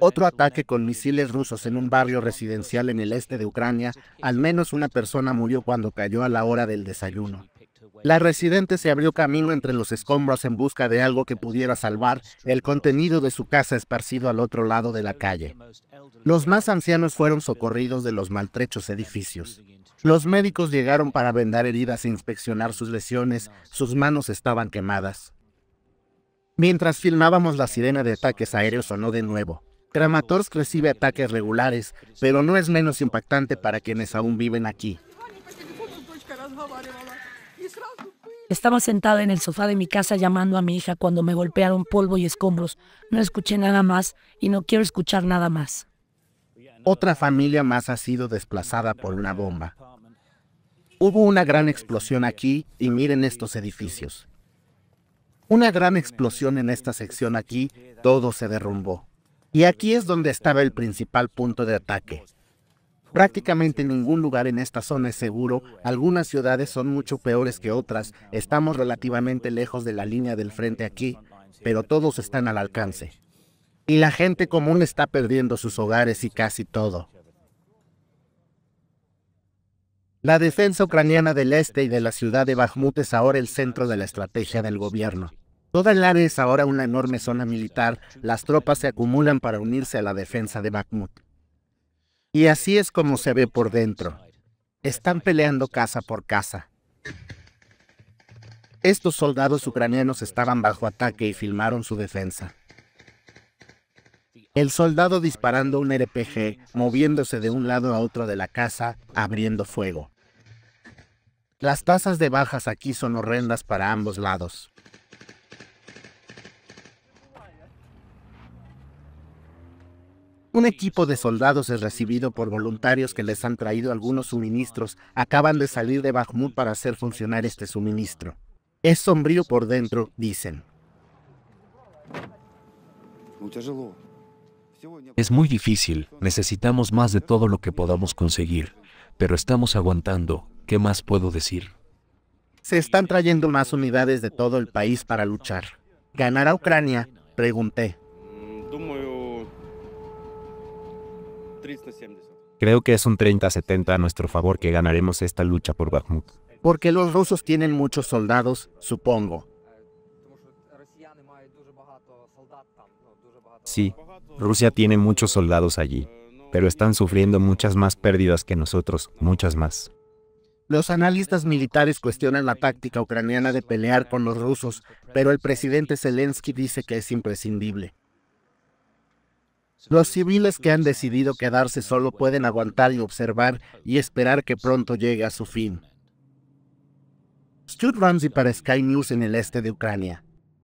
Otro ataque con misiles rusos en un barrio residencial en el este de Ucrania, al menos una persona murió cuando cayó a la hora del desayuno. La residente se abrió camino entre los escombros en busca de algo que pudiera salvar el contenido de su casa esparcido al otro lado de la calle. Los más ancianos fueron socorridos de los maltrechos edificios. Los médicos llegaron para vendar heridas e inspeccionar sus lesiones, sus manos estaban quemadas mientras filmábamos La sirena de ataques aéreos sonó de nuevo. Kramatorsk recibe ataques regulares, pero no es menos impactante para quienes aún viven aquí. Estaba sentada en el sofá de mi casa llamando a mi hija cuando me golpearon polvo y escombros. No escuché nada más y no quiero escuchar nada más. Otra familia más ha sido desplazada por una bomba. Hubo una gran explosión aquí y miren estos edificios. Una gran explosión en esta sección aquí, todo se derrumbó. Y aquí es donde estaba el principal punto de ataque. Prácticamente ningún lugar en esta zona es seguro, algunas ciudades son mucho peores que otras, estamos relativamente lejos de la línea del frente aquí, pero todos están al alcance. Y la gente común está perdiendo sus hogares y casi todo. La defensa ucraniana del este y de la ciudad de Bakhmut es ahora el centro de la estrategia del gobierno. Toda el área es ahora una enorme zona militar. Las tropas se acumulan para unirse a la defensa de Bakhmut. Y así es como se ve por dentro. Están peleando casa por casa. Estos soldados ucranianos estaban bajo ataque y filmaron su defensa. El soldado disparando un RPG, moviéndose de un lado a otro de la casa, abriendo fuego. Las tasas de bajas aquí son horrendas para ambos lados. Un equipo de soldados es recibido por voluntarios que les han traído algunos suministros. Acaban de salir de Bakhmut para hacer funcionar este suministro. Es sombrío por dentro, dicen. Es muy difícil, necesitamos más de todo lo que podamos conseguir, pero estamos aguantando, ¿qué más puedo decir? Se están trayendo más unidades de todo el país para luchar. ¿Ganará Ucrania? Pregunté. Creo que es un 30-70 a nuestro favor que ganaremos esta lucha por Bakhmut. Porque los rusos tienen muchos soldados, supongo. Sí, Rusia tiene muchos soldados allí, pero están sufriendo muchas más pérdidas que nosotros, muchas más. Los analistas militares cuestionan la táctica ucraniana de pelear con los rusos, pero el presidente Zelensky dice que es imprescindible. Los civiles que han decidido quedarse solo pueden aguantar y observar y esperar que pronto llegue a su fin. Stuart Ramsey para Sky News en el este de Ucrania.